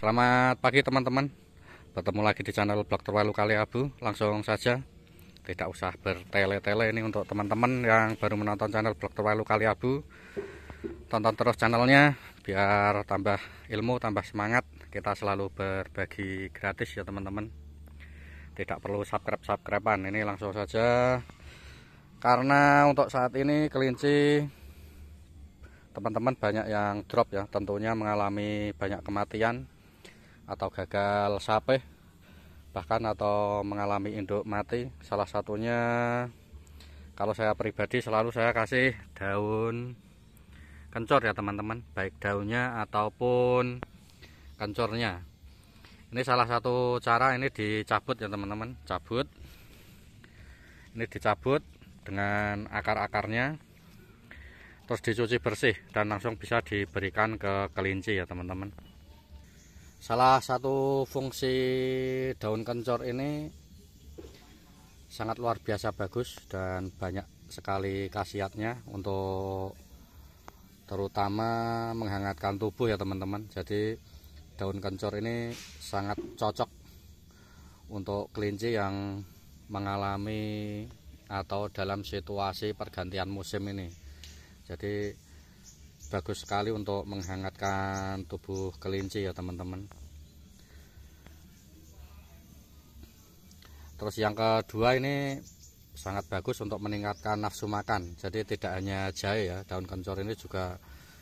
Selamat pagi teman-teman Bertemu lagi di channel Blog Terwalu Kali Abu Langsung saja Tidak usah bertele-tele ini untuk teman-teman yang baru menonton channel Blog Terwalu Kali Abu Tonton terus channelnya Biar tambah ilmu, tambah semangat Kita selalu berbagi gratis ya teman-teman Tidak perlu subscribe-subscribean Ini langsung saja Karena untuk saat ini kelinci Teman-teman banyak yang drop ya Tentunya mengalami banyak kematian atau gagal sape bahkan atau mengalami induk mati salah satunya kalau saya pribadi selalu saya kasih daun kencur ya teman-teman baik daunnya ataupun kencurnya ini salah satu cara ini dicabut ya teman-teman cabut ini dicabut dengan akar-akarnya terus dicuci bersih dan langsung bisa diberikan ke kelinci ya teman-teman Salah satu fungsi daun kencur ini sangat luar biasa bagus dan banyak sekali khasiatnya untuk terutama menghangatkan tubuh ya teman-teman. Jadi daun kencur ini sangat cocok untuk kelinci yang mengalami atau dalam situasi pergantian musim ini. Jadi bagus sekali untuk menghangatkan tubuh kelinci ya teman-teman terus yang kedua ini sangat bagus untuk meningkatkan nafsu makan jadi tidak hanya jahe ya daun kencur ini juga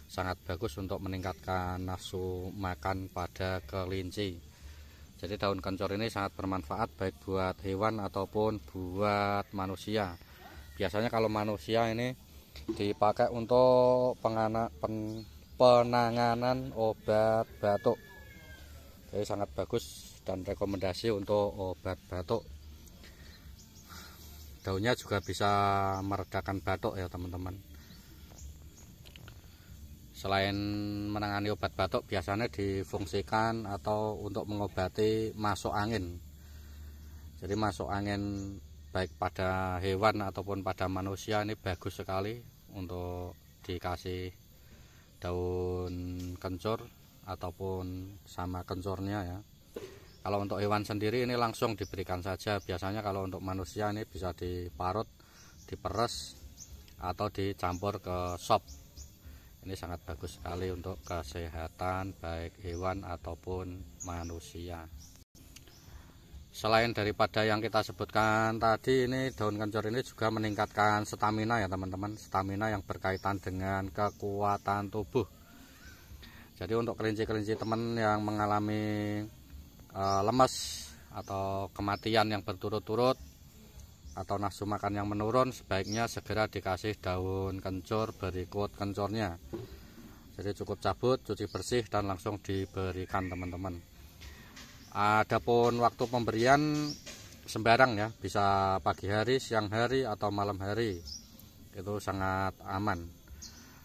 sangat bagus untuk meningkatkan nafsu makan pada kelinci jadi daun kencur ini sangat bermanfaat baik buat hewan ataupun buat manusia biasanya kalau manusia ini dipakai untuk pengana, pen, penanganan obat batuk jadi sangat bagus dan rekomendasi untuk obat batuk daunnya juga bisa meredakan batuk ya teman-teman selain menangani obat batuk biasanya difungsikan atau untuk mengobati masuk angin jadi masuk angin baik pada hewan ataupun pada manusia ini bagus sekali untuk dikasih daun kencur ataupun sama kencurnya ya kalau untuk hewan sendiri ini langsung diberikan saja biasanya kalau untuk manusia ini bisa diparut diperes atau dicampur ke sop ini sangat bagus sekali untuk kesehatan baik hewan ataupun manusia selain daripada yang kita sebutkan tadi ini daun kencur ini juga meningkatkan stamina ya teman-teman stamina yang berkaitan dengan kekuatan tubuh jadi untuk kelinci-kelinci teman yang mengalami e, eh, lemes atau kematian yang berturut-turut atau nafsu makan yang menurun sebaiknya segera dikasih daun kencur berikut kencurnya jadi cukup cabut cuci bersih dan langsung diberikan teman-teman Adapun waktu pemberian sembarang ya, bisa pagi hari, siang hari atau malam hari. Itu sangat aman.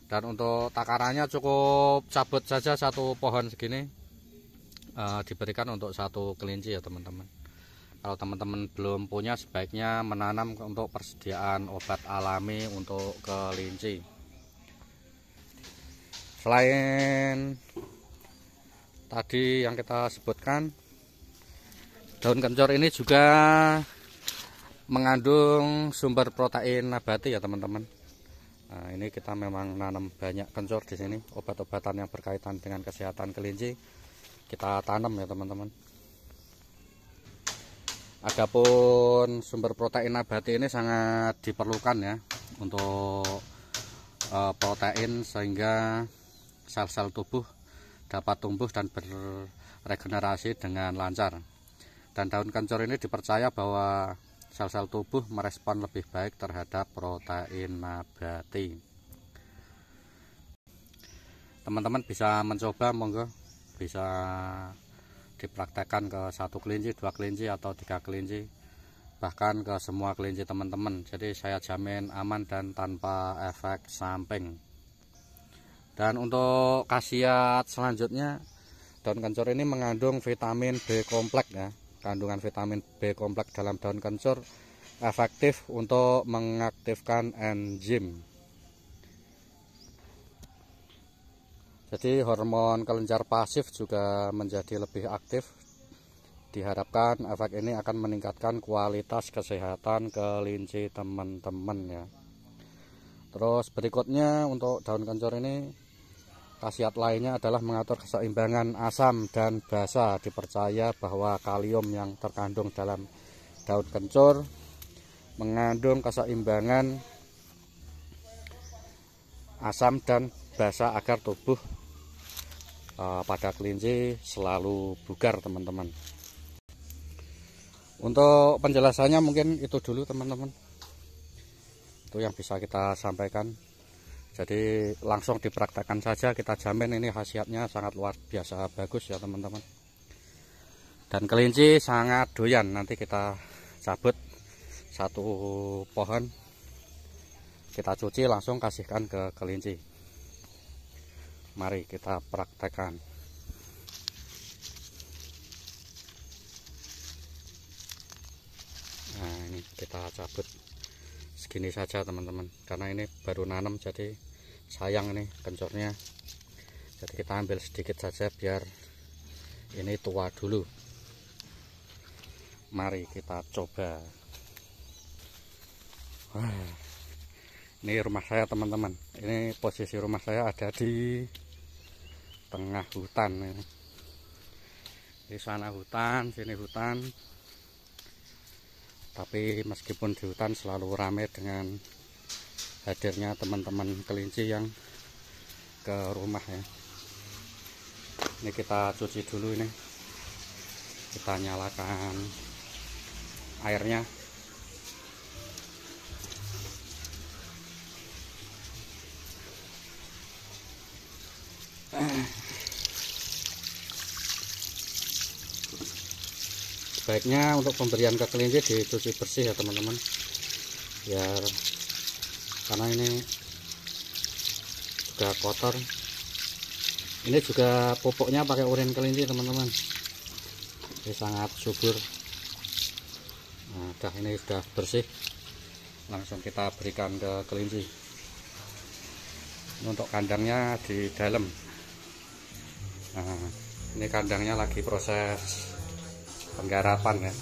Dan untuk takarannya cukup cabut saja satu pohon segini e, diberikan untuk satu kelinci ya teman-teman. Kalau teman-teman belum punya sebaiknya menanam untuk persediaan obat alami untuk kelinci. Selain tadi yang kita sebutkan daun kencur ini juga mengandung sumber protein nabati ya teman-teman nah, ini kita memang nanam banyak kencur di sini obat-obatan yang berkaitan dengan kesehatan kelinci kita tanam ya teman-teman Adapun sumber protein nabati ini sangat diperlukan ya untuk eh, protein sehingga sel-sel tubuh dapat tumbuh dan berregenerasi dengan lancar dan daun kencur ini dipercaya bahwa sel-sel tubuh merespon lebih baik terhadap protein nabati. Teman-teman bisa mencoba monggo bisa dipraktekkan ke satu kelinci, dua kelinci atau tiga kelinci bahkan ke semua kelinci teman-teman jadi saya jamin aman dan tanpa efek samping dan untuk khasiat selanjutnya daun kencur ini mengandung vitamin B kompleks ya kandungan vitamin B kompleks dalam daun kencur efektif untuk mengaktifkan enzim. Jadi hormon kelenjar pasif juga menjadi lebih aktif. Diharapkan efek ini akan meningkatkan kualitas kesehatan kelinci teman-teman ya. Terus berikutnya untuk daun kencur ini Khasiat lainnya adalah mengatur keseimbangan asam dan basa. Dipercaya bahwa kalium yang terkandung dalam daun kencur mengandung keseimbangan asam dan basa agar tubuh e, pada kelinci selalu bugar teman-teman. Untuk penjelasannya mungkin itu dulu teman-teman. Itu yang bisa kita sampaikan jadi langsung dipraktekkan saja kita jamin ini khasiatnya sangat luar biasa bagus ya teman-teman dan kelinci sangat doyan nanti kita cabut satu pohon kita cuci langsung kasihkan ke kelinci mari kita praktekkan nah ini kita cabut segini saja teman-teman karena ini baru nanam jadi sayang ini kencurnya jadi kita ambil sedikit saja biar ini tua dulu mari kita coba Wah, ini rumah saya teman-teman ini posisi rumah saya ada di tengah hutan ini di sana hutan sini hutan tapi meskipun di hutan selalu ramai dengan hadirnya teman-teman kelinci yang ke rumah ya ini kita cuci dulu ini kita nyalakan airnya Yeah. baiknya untuk pemberian ke kelinci dicuci bersih ya teman-teman biar karena ini juga kotor ini juga pupuknya pakai urin kelinci teman-teman ini sangat subur nah dah ini sudah bersih langsung kita berikan ke kelinci ini untuk kandangnya di dalam nah ini kandangnya lagi proses penggarapan ya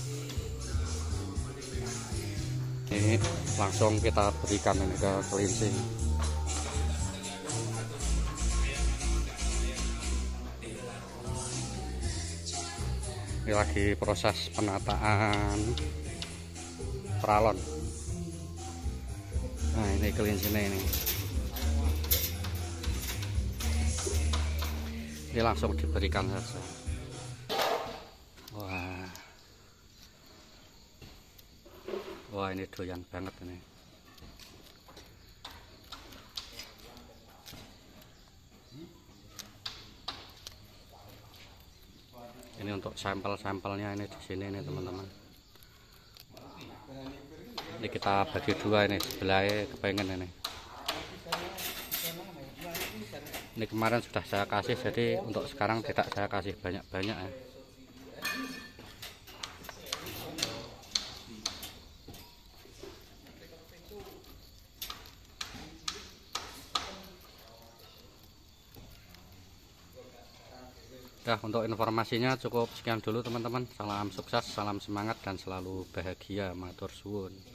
ini langsung kita berikan ini ke kelinci ini lagi proses penataan peralon nah ini kelinci ini ini langsung diberikan saja wah ini doyan banget ini ini untuk sampel-sampelnya ini di sini nih teman-teman ini kita bagi dua ini sebelahnya kepengen ini ini kemarin sudah saya kasih jadi untuk sekarang tidak saya kasih banyak-banyak ya Ya, untuk informasinya cukup sekian dulu teman-teman. Salam sukses, salam semangat dan selalu bahagia matur suwun.